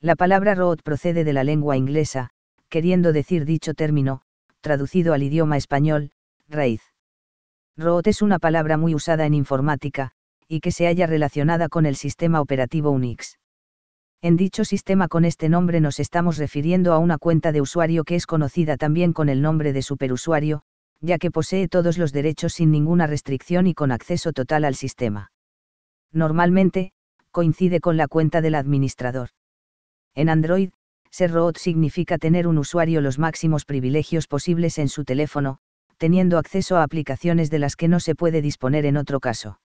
La palabra Root procede de la lengua inglesa, queriendo decir dicho término, traducido al idioma español, raíz. Root es una palabra muy usada en informática, y que se halla relacionada con el sistema operativo Unix. En dicho sistema con este nombre nos estamos refiriendo a una cuenta de usuario que es conocida también con el nombre de superusuario, ya que posee todos los derechos sin ninguna restricción y con acceso total al sistema. Normalmente, coincide con la cuenta del administrador. En Android, ser root significa tener un usuario los máximos privilegios posibles en su teléfono, teniendo acceso a aplicaciones de las que no se puede disponer en otro caso.